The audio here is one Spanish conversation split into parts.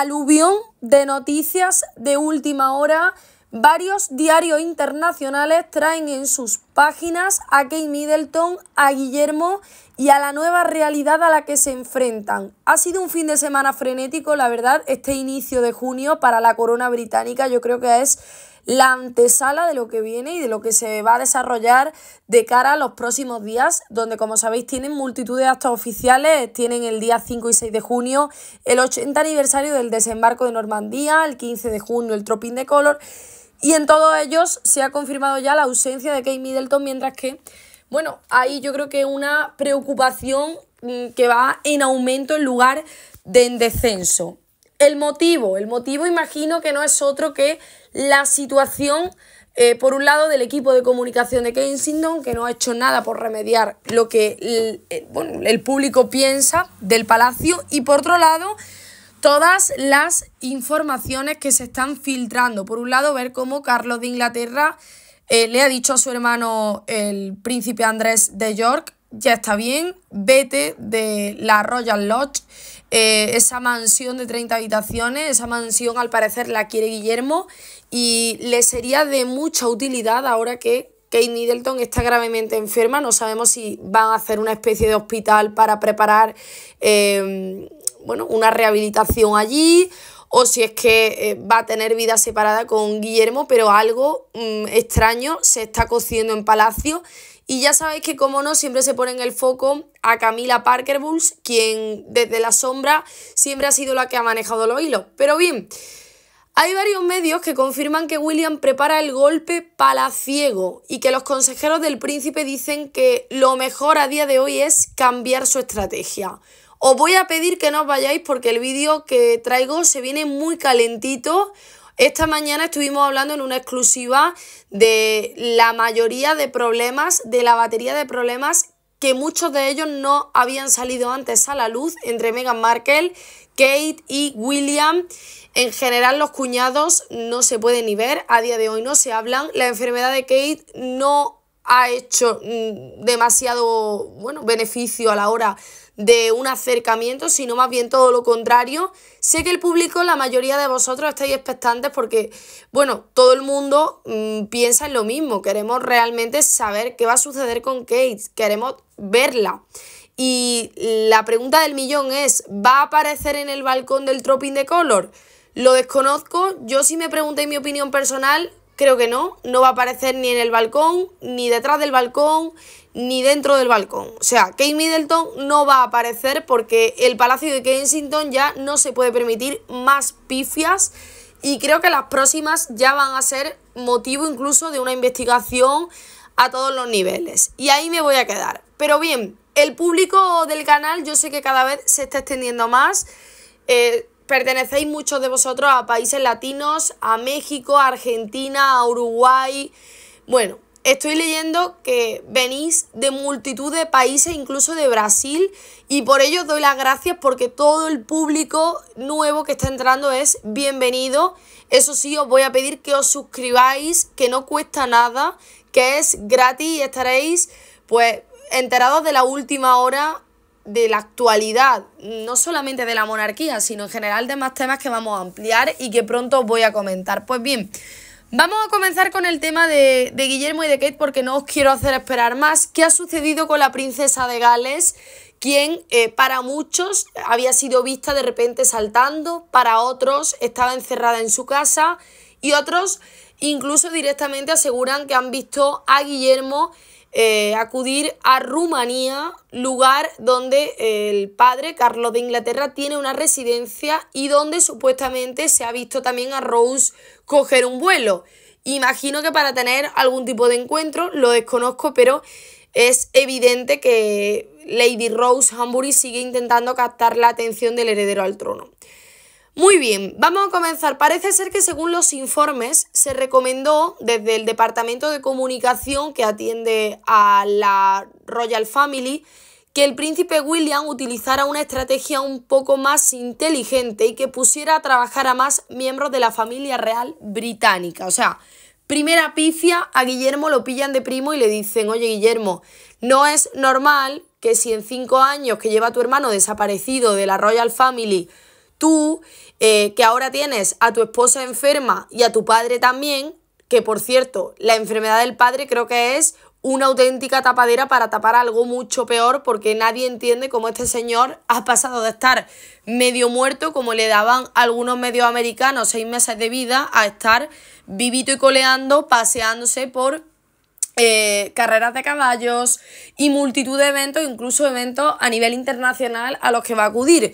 aluvión de noticias de última hora. Varios diarios internacionales traen en sus páginas a Kate Middleton, a Guillermo y a la nueva realidad a la que se enfrentan. Ha sido un fin de semana frenético, la verdad, este inicio de junio para la corona británica yo creo que es la antesala de lo que viene y de lo que se va a desarrollar de cara a los próximos días, donde como sabéis tienen multitud de actos oficiales, tienen el día 5 y 6 de junio el 80 aniversario del desembarco de Normandía, el 15 de junio el Tropín de Color, y en todos ellos se ha confirmado ya la ausencia de Kate Middleton, mientras que, bueno, ahí yo creo que una preocupación mm, que va en aumento en lugar de en descenso. El motivo, el motivo imagino que no es otro que la situación, eh, por un lado, del equipo de comunicación de Kensington, que no ha hecho nada por remediar lo que eh, el, público piensa del palacio, y por otro lado, todas las informaciones que se están filtrando. Por un lado, ver cómo Carlos de Inglaterra eh, le ha dicho a su hermano, el príncipe Andrés de York, ya está bien, vete de la Royal Lodge. Eh, esa mansión de 30 habitaciones, esa mansión al parecer la quiere Guillermo y le sería de mucha utilidad ahora que Kate Middleton está gravemente enferma, no sabemos si van a hacer una especie de hospital para preparar em, bueno, una rehabilitación allí o si es que eh, va a tener vida separada con Guillermo, pero algo mm, extraño se está cociendo en Palacio y ya sabéis que, como no, siempre se pone en el foco a Camila Parker Bulls, quien desde la sombra siempre ha sido la que ha manejado los hilos. Pero bien, hay varios medios que confirman que William prepara el golpe palaciego y que los consejeros del príncipe dicen que lo mejor a día de hoy es cambiar su estrategia. Os voy a pedir que no os vayáis porque el vídeo que traigo se viene muy calentito. Esta mañana estuvimos hablando en una exclusiva de la mayoría de problemas, de la batería de problemas que muchos de ellos no habían salido antes a la luz entre Meghan Markle, Kate y William. En general los cuñados no se pueden ni ver, a día de hoy no se hablan. La enfermedad de Kate no ha hecho mm, demasiado bueno, beneficio a la hora de un acercamiento, sino más bien todo lo contrario. Sé que el público, la mayoría de vosotros estáis expectantes porque, bueno, todo el mundo mm, piensa en lo mismo. Queremos realmente saber qué va a suceder con Kate, queremos verla. Y la pregunta del millón es, ¿va a aparecer en el balcón del tropin de Color? Lo desconozco, yo si me preguntéis mi opinión personal, creo que no, no va a aparecer ni en el balcón, ni detrás del balcón, ni dentro del balcón. O sea, Kate Middleton no va a aparecer porque el Palacio de Kensington ya no se puede permitir más pifias y creo que las próximas ya van a ser motivo incluso de una investigación a todos los niveles. Y ahí me voy a quedar. Pero bien, el público del canal yo sé que cada vez se está extendiendo más. Eh, pertenecéis muchos de vosotros a países latinos, a México, a Argentina, a Uruguay. Bueno, estoy leyendo que venís de multitud de países, incluso de Brasil, y por ello os doy las gracias porque todo el público nuevo que está entrando es bienvenido. Eso sí, os voy a pedir que os suscribáis, que no cuesta nada, que es gratis y estaréis pues enterados de la última hora de la actualidad, no solamente de la monarquía, sino en general de más temas que vamos a ampliar y que pronto os voy a comentar. Pues bien, vamos a comenzar con el tema de, Guillermo y de Kate porque no os quiero hacer esperar más. ¿Qué ha sucedido con la princesa de Gales? quien eh, para muchos había sido vista de repente saltando, para otros estaba encerrada en su casa y otros incluso directamente aseguran que han visto a Guillermo eh, acudir a Rumanía, lugar donde eh, el padre Carlos de Inglaterra tiene una residencia y donde supuestamente se ha visto también a Rose coger un vuelo. Imagino que para tener algún tipo de encuentro, lo desconozco, pero es evidente que Lady Rose Hambury sigue intentando captar la atención del heredero al trono. Muy bien, vamos a comenzar. Parece ser que según los informes se recomendó desde el Departamento de Comunicación que atiende a la Royal Family que el príncipe William utilizara una estrategia un poco más inteligente y que pusiera a trabajar a más miembros de la familia real británica. O sea, primera pifia, a Guillermo lo pillan de primo y le dicen, oye Guillermo, no es normal que si en cinco años que lleva tu hermano desaparecido de la Royal Family Tú, eh, que ahora tienes a tu esposa enferma y a tu padre también, que por cierto, la enfermedad del padre creo que es una auténtica tapadera para tapar algo mucho peor porque nadie entiende cómo este señor ha pasado de estar medio muerto como le daban algunos medios americanos seis meses de vida a estar vivito y coleando paseándose por eh, carreras de caballos y multitud de eventos, incluso eventos a nivel internacional a los que va a acudir.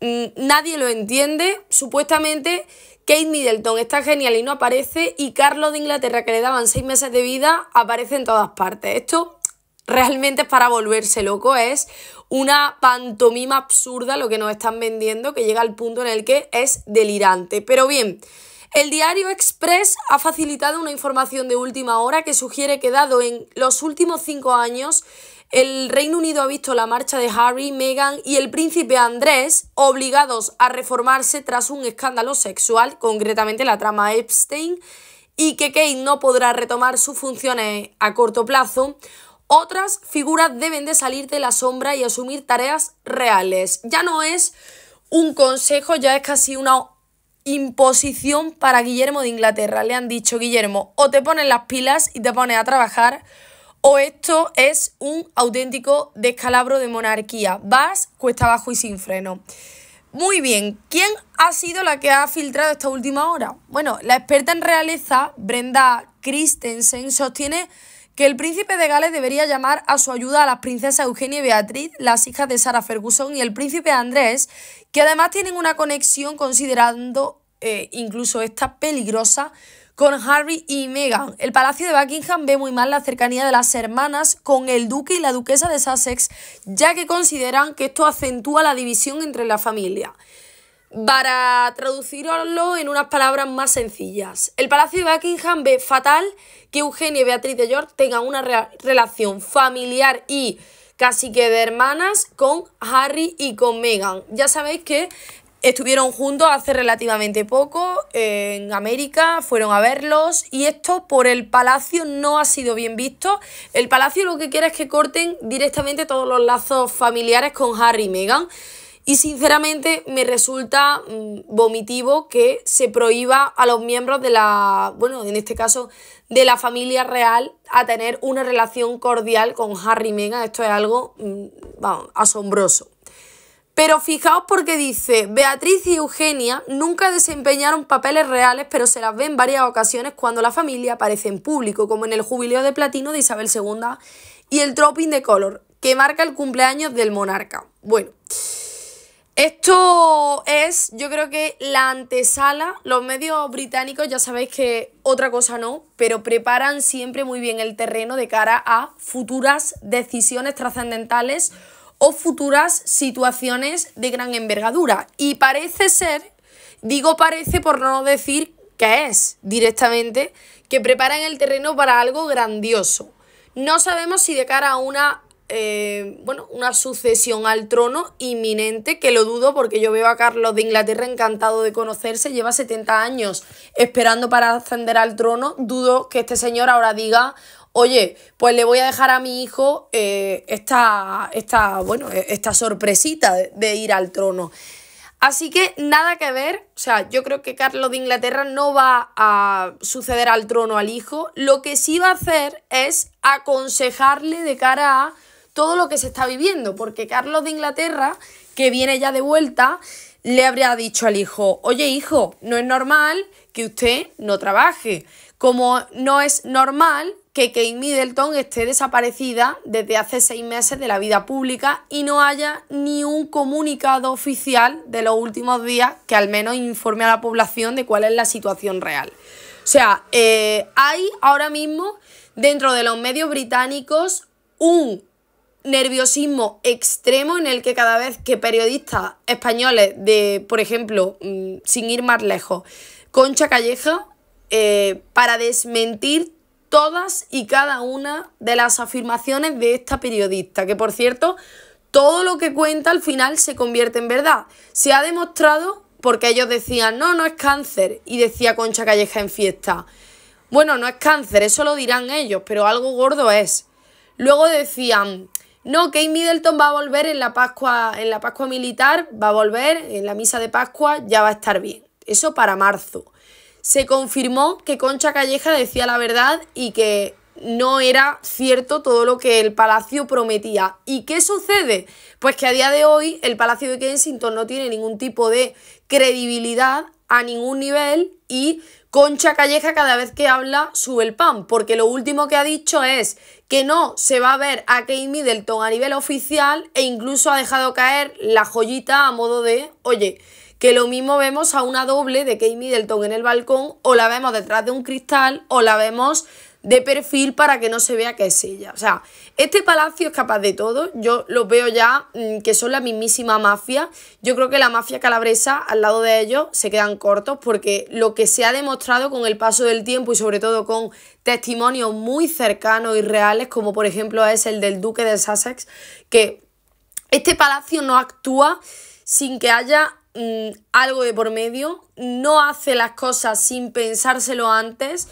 Mm, nadie lo entiende. Supuestamente Kate Middleton está genial y no aparece. Y Carlos de Inglaterra, que le daban seis meses de vida, aparece en todas partes. Esto realmente es para volverse loco. Es una pantomima absurda lo que nos están vendiendo, que llega al punto en el que es delirante. Pero bien. El diario Express ha facilitado una información de última hora que sugiere que dado en los últimos cinco años el Reino Unido ha visto la marcha de Harry, Meghan y el príncipe Andrés obligados a reformarse tras un escándalo sexual, concretamente la trama Epstein, y que Kate no podrá retomar sus funciones a corto plazo. Otras figuras deben de salir de la sombra y asumir tareas reales. Ya no es un consejo, ya es casi una imposición para Guillermo de Inglaterra. Le han dicho, Guillermo, o te pones las pilas y te pones a trabajar o esto es un auténtico descalabro de monarquía. Vas cuesta abajo y sin freno. Muy bien, ¿quién ha sido la que ha filtrado esta última hora? Bueno, la experta en realeza, Brenda Christensen, sostiene que el príncipe de Gales debería llamar a su ayuda a las princesas Eugenia y Beatriz, las hijas de Sara Ferguson y el príncipe Andrés, que además tienen una conexión considerando eh, incluso esta peligrosa con Harry y Meghan. El Palacio de Buckingham ve muy mal la cercanía de las hermanas con el duque y la duquesa de Sussex, ya que consideran que esto acentúa la división entre la familia. Para traducirlo en unas palabras más sencillas, el Palacio de Buckingham ve fatal que Eugenia y Beatriz de York tengan una relación familiar y casi que de hermanas con Harry y con Meghan. Ya sabéis que Estuvieron juntos hace relativamente poco en América, fueron a verlos y esto por el Palacio no ha sido bien visto. El Palacio lo que quiere es que corten directamente todos los lazos familiares con Harry y Meghan. Y sinceramente me resulta mm, vomitivo que se prohíba a los miembros de la, bueno, en este caso, de la familia real a tener una relación cordial con Harry y Meghan. Esto es algo, mm, asombroso. Pero fijaos porque dice, Beatriz y Eugenia nunca desempeñaron papeles reales, pero se las ve en varias ocasiones cuando la familia aparece en público, como en el jubileo de platino de Isabel II y el dropping de Color, que marca el cumpleaños del monarca. Bueno, esto es, yo creo que la antesala, los medios británicos, ya sabéis que otra cosa no, pero preparan siempre muy bien el terreno de cara a futuras decisiones trascendentales o futuras situaciones de gran envergadura. Y parece ser, digo parece por no decir que es directamente, que preparan el terreno para algo grandioso. No sabemos si de cara a una, eh, bueno, una sucesión al trono inminente, que lo dudo porque yo veo a Carlos de Inglaterra encantado de conocerse, lleva 70 años esperando para ascender al trono, dudo que este señor ahora diga, oye, pues le voy a dejar a mi hijo eh, esta, esta, bueno, e, esta sorpresita de, de ir al trono. Así que nada que ver, o sea, yo creo que Carlos de Inglaterra no va a suceder al trono al hijo, lo que sí va a hacer es aconsejarle de cara a todo lo que se está viviendo, porque Carlos de Inglaterra, que viene ya de vuelta, le habría dicho al hijo, oye hijo, no es normal que usted no trabaje, como no es normal que Kate Middleton esté desaparecida desde hace seis meses de la vida pública y no haya ni un comunicado oficial de los últimos días que al menos informe a la población de cuál es la situación real. O sea, eh, hay ahora mismo dentro de los medios británicos un nerviosismo extremo en el que cada vez que periodistas españoles de, por ejemplo, mm, sin ir más lejos, Concha Calleja, eh, para desmentir todas y cada una de las afirmaciones de esta periodista, que por cierto, todo lo que cuenta al final se convierte en verdad. Se ha demostrado porque ellos decían, no, no es cáncer, y decía Concha Calleja en fiesta. Bueno, no es cáncer, eso lo dirán ellos, pero algo gordo es. Luego decían, no, Kate Middleton va a volver en la Pascua, en la Pascua Militar, va a volver en la misa de Pascua, ya va a estar bien. Eso para marzo se confirmó que Concha Calleja decía la verdad y que no era cierto todo lo que el palacio prometía. ¿Y qué sucede? Pues que a día de hoy el palacio de Kensington no tiene ningún tipo de credibilidad a ningún nivel y Concha Calleja cada vez que habla sube el pan, porque lo último que ha dicho es que no se va a ver a Kate Middleton a nivel oficial e incluso ha dejado caer la joyita a modo de, oye, que lo mismo vemos a una doble de Kate Middleton en el balcón o la vemos detrás de un cristal o la vemos de perfil para que no se vea que es ella. O sea, este palacio es capaz de todo. Yo lo veo ya mm, que son la mismísima mafia. Yo creo que la mafia calabresa al lado de ellos se quedan cortos porque lo que se ha demostrado con el paso del tiempo y sobre todo con testimonios muy cercanos y reales como por ejemplo es el del duque de Sussex, que este palacio no actúa sin que haya Mm, algo de por medio, no hace las cosas sin pensárselo antes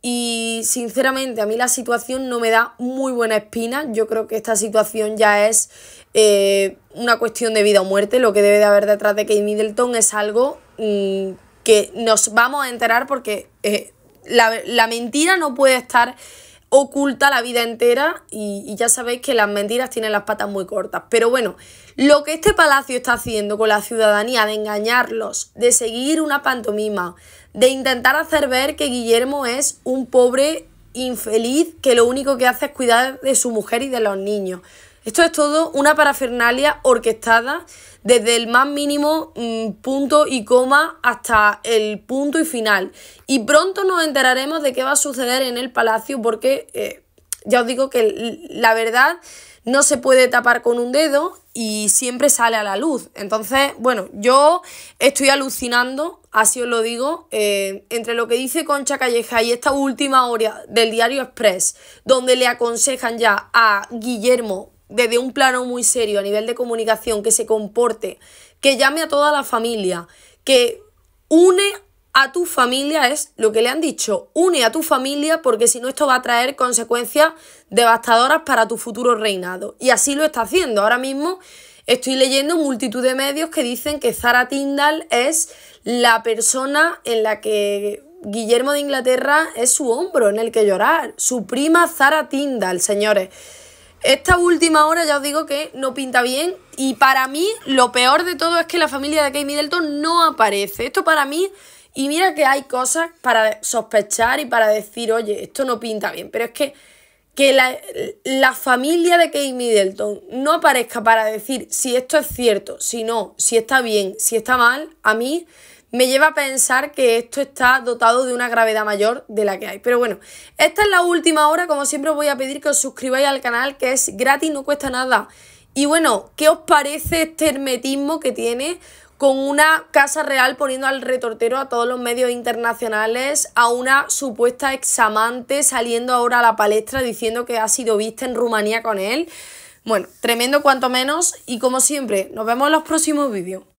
y sinceramente a mí la situación no me da muy buena espina. Yo creo que esta situación ya es eh, una cuestión de vida o muerte. Lo que debe de haber detrás de Kate Middleton es algo mm, que nos vamos a enterar porque eh, la, la mentira no puede estar oculta la vida entera y, ya sabéis que las mentiras tienen las patas muy cortas. Pero bueno, lo que este palacio está haciendo con la ciudadanía de engañarlos, de seguir una pantomima, de intentar hacer ver que Guillermo es un pobre infeliz que lo único que hace es cuidar de su mujer y de los niños. Esto es todo una parafernalia orquestada desde el más mínimo mm, punto y coma hasta el punto y final. Y pronto nos enteraremos de qué va a suceder en el palacio porque eh, ya os digo que la verdad no se puede tapar con un dedo y siempre sale a la luz. Entonces, bueno, yo estoy alucinando, así os lo digo, eh, entre lo que dice Concha Calleja y esta última hora del diario Express, donde le aconsejan ya a Guillermo desde un plano muy serio a nivel de comunicación, que se comporte, que llame a toda la familia, que une a tu familia, es lo que le han dicho, une a tu familia porque si no esto va a traer consecuencias devastadoras para tu futuro reinado. Y así lo está haciendo. Ahora mismo estoy leyendo multitud de medios que dicen que Zara Tyndall es la persona en la que Guillermo de Inglaterra es su hombro en el que llorar. Su prima Zara Tyndall, señores. Esta última hora ya os digo que no pinta bien y para mí lo peor de todo es que la familia de Kate Middleton no aparece. Esto para mí, y mira que hay cosas para sospechar y para decir, oye, esto no pinta bien, pero es que que la, la familia de Kate Middleton no aparezca para decir si esto es cierto, si no, si está bien, si está mal, a mí me lleva a pensar que esto está dotado de una gravedad mayor de la que hay. Pero bueno, esta es la última hora, como siempre os voy a pedir que os suscribáis al canal, que es gratis, no cuesta nada. Y bueno, ¿qué os parece este hermetismo que tiene con una Casa Real poniendo al retortero a todos los medios internacionales, a una supuesta examante saliendo ahora a la palestra diciendo que ha sido vista en Rumanía con él? Bueno, tremendo cuanto menos y como siempre, nos vemos en los próximos vídeos.